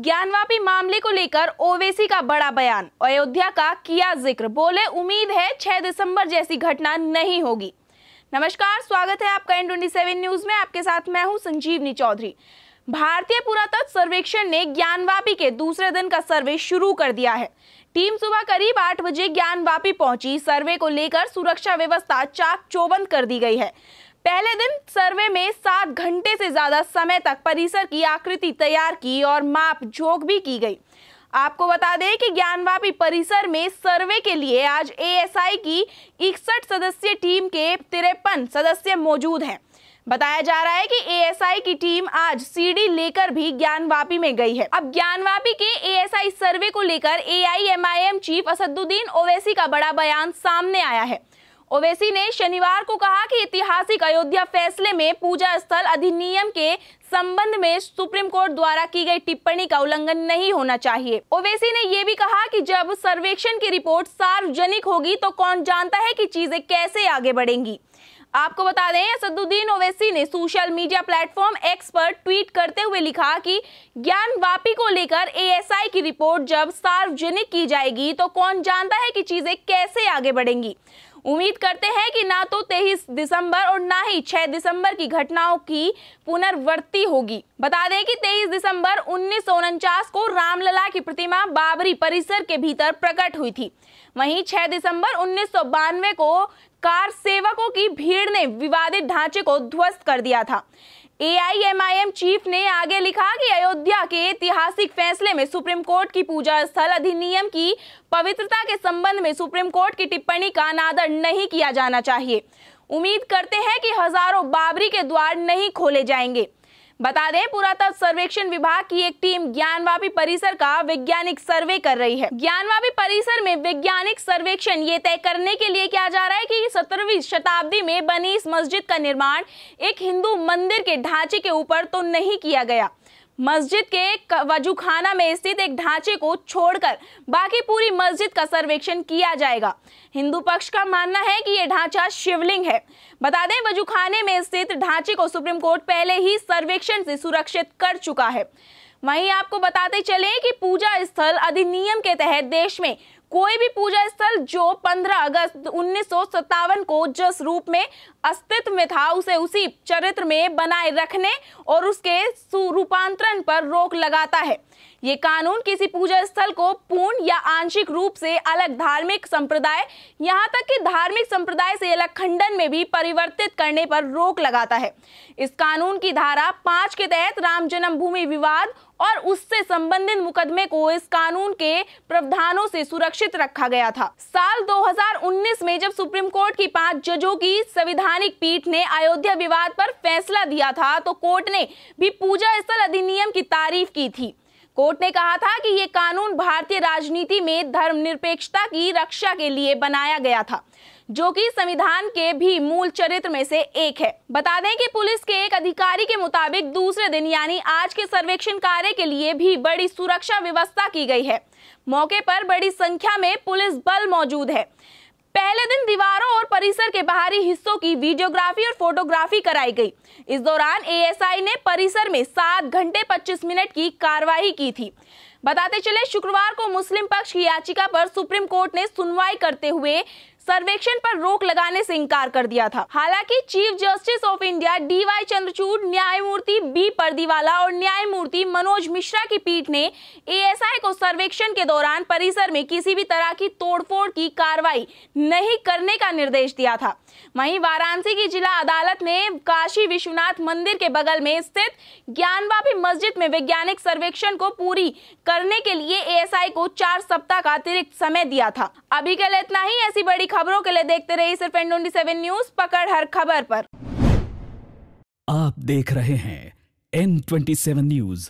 ज्ञानवापी मामले को लेकर ओवेसी का बड़ा बयान अयोध्या का किया जिक्र बोले उम्मीद है 6 दिसंबर जैसी घटना नहीं होगी नमस्कार स्वागत है आपका एन ट्वेंटी न्यूज में आपके साथ मैं हूं संजीवनी चौधरी भारतीय पुरातत्व सर्वेक्षण ने ज्ञानवापी के दूसरे दिन का सर्वे शुरू कर दिया है टीम सुबह करीब आठ बजे ज्ञानवापी पहुंची सर्वे को लेकर सुरक्षा व्यवस्था चाक चौबंद कर दी गई है पहले दिन सर्वे में सात घंटे से ज़्यादा समय तक परिसर की आकृति तैयार की और माप झोंक भी की गई आपको बता दें कि ज्ञानवापी परिसर में सर्वे के लिए आज एएसआई की इकसठ सदस्य टीम के तिरपन सदस्य मौजूद हैं बताया जा रहा है कि एएसआई की टीम आज सीडी लेकर भी ज्ञानवापी में गई है अब ज्ञानवापी के एएसआई सर्वे को लेकर एआईएमआईएम चीफ असदुद्दीन ओवैसी का बड़ा बयान सामने आया है ओवैसी ने शनिवार को कहा कि ऐतिहासिक अयोध्या फैसले में पूजा स्थल अधिनियम के संबंध में सुप्रीम कोर्ट द्वारा की गई टिप्पणी का उल्लंघन नहीं होना चाहिए ओवैसी ने यह भी कहा कि जब सर्वेक्षण की रिपोर्ट सार्वजनिक होगी तो कौन जानता है कि चीजें कैसे आगे बढ़ेंगी आपको बता दें असदुद्दीन ओवैसी ने सोशल मीडिया प्लेटफॉर्म एक्स पर ट्वीट करते हुए लिखा कि ज्ञान वापी को लेकर एएसआई की रिपोर्ट जब सार्वजनिक की जाएगी तो कौन जानता है कि चीजें कैसे आगे बढ़ेंगी उम्मीद करते हैं कि ना तो तेईस दिसंबर और ना ही 6 दिसंबर की घटनाओं की पुनर्वृत्ति होगी बता दें कि 23 दिसंबर उन्नीस को रामलला की प्रतिमा बाबरी परिसर के भीतर प्रकट हुई थी वहीं 6 दिसंबर उन्नीस को कार सेवकों की भीड़ ने विवादित ढांचे को ध्वस्त कर दिया था एआईएमआईएम चीफ ने आगे लिखा कि अयोध्या के ऐतिहासिक फैसले में सुप्रीम कोर्ट की पूजा स्थल अधिनियम की पवित्रता के संबंध में सुप्रीम कोर्ट की टिप्पणी का अनादर नहीं किया जाना चाहिए उम्मीद करते हैं कि हजारों बाबरी के द्वार नहीं खोले जाएंगे बता दें पुरातत्व सर्वेक्षण विभाग की एक टीम ज्ञानवापी परिसर का वैज्ञानिक सर्वे कर रही है ज्ञानवापी परिसर में वैज्ञानिक सर्वेक्षण ये तय करने के लिए किया जा रहा है कि सत्रहवीं शताब्दी में बनी इस मस्जिद का निर्माण एक हिंदू मंदिर के ढांचे के ऊपर तो नहीं किया गया मस्जिद के वजूखाना में स्थित एक ढांचे को छोड़कर बाकी पूरी मस्जिद का सर्वेक्षण किया जाएगा हिंदू पक्ष का मानना है कि यह ढांचा शिवलिंग है बता दें वजूखाने में स्थित ढांचे को सुप्रीम कोर्ट पहले ही सर्वेक्षण से सुरक्षित कर चुका है वहीं आपको बताते चले कि पूजा स्थल अधिनियम के तहत देश में कोई भी पूजा स्थल जो 15 अगस्त उन्नीस को जिस रूप में अस्तित्व में था उसे उसी चरित्र में बनाए रखने और उसके रूपांतरण पर रोक लगाता है ये कानून किसी पूजा स्थल को पूर्ण या आंशिक रूप से अलग धार्मिक संप्रदाय यहाँ तक कि धार्मिक संप्रदाय से अलग खंडन में भी परिवर्तित करने पर रोक लगाता है इस कानून की धारा पांच के तहत राम जन्मभूमि विवाद और उससे संबंधित मुकदमे को इस कानून के प्रावधानों से सुरक्षित रखा गया था साल 2019 में जब सुप्रीम कोर्ट की पांच जजों की संविधानिक पीठ ने अयोध्या विवाद पर फैसला दिया था तो कोर्ट ने भी पूजा स्थल अधिनियम की तारीफ की थी कोर्ट ने कहा था कि ये कानून भारतीय राजनीति में धर्मनिरपेक्षता की रक्षा के लिए बनाया गया था जो कि संविधान के भी मूल चरित्र में से एक है बता दें कि पुलिस के एक अधिकारी के मुताबिक दूसरे दिन यानी आज के सर्वेक्षण कार्य के लिए भी बड़ी सुरक्षा व्यवस्था की गई है मौके पर बड़ी संख्या में पुलिस बल मौजूद है पहले दिन दीवारों और परिसर के बाहरी हिस्सों की वीडियोग्राफी और फोटोग्राफी कराई गई इस दौरान एएसआई ने परिसर में सात घंटे पच्चीस मिनट की कार्रवाई की थी बताते चले शुक्रवार को मुस्लिम पक्ष की याचिका पर सुप्रीम कोर्ट ने सुनवाई करते हुए सर्वेक्षण पर रोक लगाने से इनकार कर दिया था हालांकि chief justice of India D Y Chandrachud न्यायमूर्ति बी पर्दीवाला और न्यायमूर्ति मनोज मिश्रा की पीठ ने एएसआई को सर्वेक्षण के दौरान परिसर में किसी भी तरह की तोड़फोड़ की कार्रवाई नहीं करने का निर्देश दिया था वहीं वाराणसी की जिला अदालत ने काशी विश्वनाथ मंदिर के बगल में स्थित ज्ञानवापी मस्जिद में वैज्ञानिक सर्वेक्षण को पूरी करने के लिए एएसआई को चार सप्ताह का अतिरिक्त समय दिया था अभी के लिए इतना ही ऐसी बड़ी खबरों के लिए देखते रहिए सिर्फ एन ट्वेंटी सेवन न्यूज पकड़ हर खबर पर आप देख रहे हैं एन ट्वेंटी सेवन न्यूज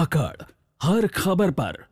पकड़ हर खबर पर